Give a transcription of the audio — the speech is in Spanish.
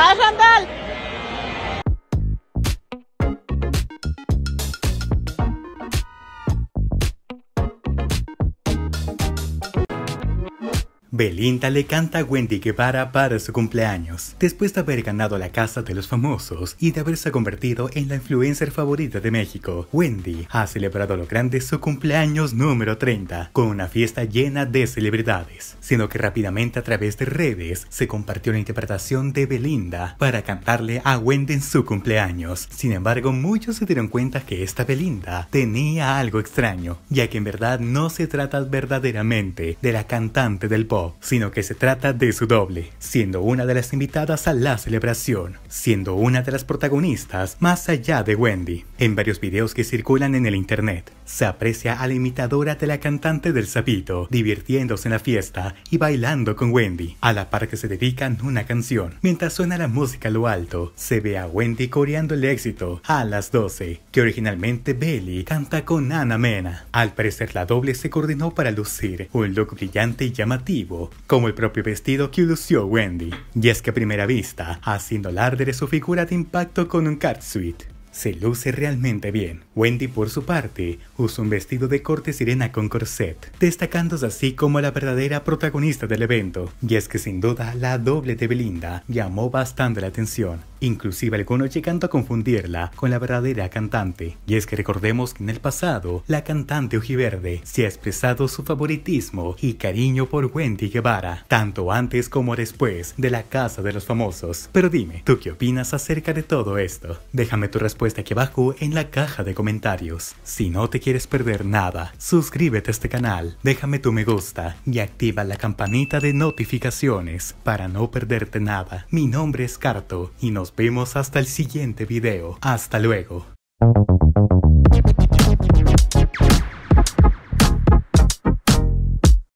马上到。Belinda le canta a Wendy Guevara para su cumpleaños. Después de haber ganado la casa de los famosos y de haberse convertido en la influencer favorita de México, Wendy ha celebrado a lo grande su cumpleaños número 30 con una fiesta llena de celebridades, sino que rápidamente a través de redes se compartió la interpretación de Belinda para cantarle a Wendy en su cumpleaños. Sin embargo, muchos se dieron cuenta que esta Belinda tenía algo extraño, ya que en verdad no se trata verdaderamente de la cantante del pop sino que se trata de su doble, siendo una de las invitadas a la celebración, siendo una de las protagonistas más allá de Wendy, en varios videos que circulan en el internet. Se aprecia a la imitadora de la cantante del sapito, divirtiéndose en la fiesta y bailando con Wendy, a la par que se dedican una canción. Mientras suena la música a lo alto, se ve a Wendy coreando el éxito a las 12, que originalmente Belly canta con Anna Mena. Al parecer la doble se coordinó para lucir un look brillante y llamativo, como el propio vestido que lució Wendy. Y es que a primera vista, haciendo alarde de su figura de impacto con un suite, se luce realmente bien. Wendy, por su parte, usa un vestido de corte sirena con corset, destacándose así como la verdadera protagonista del evento. Y es que sin duda la doble de Belinda llamó bastante la atención, Inclusive algunos llegando a confundirla con la verdadera cantante. Y es que recordemos que en el pasado, la cantante ojiverde se ha expresado su favoritismo y cariño por Wendy Guevara, tanto antes como después de la Casa de los Famosos. Pero dime, ¿tú qué opinas acerca de todo esto? Déjame tu respuesta aquí abajo en la caja de comentarios. Si no te quieres perder nada, suscríbete a este canal, déjame tu me gusta y activa la campanita de notificaciones para no perderte nada. Mi nombre es Carto y nos nos vemos hasta el siguiente video. Hasta luego.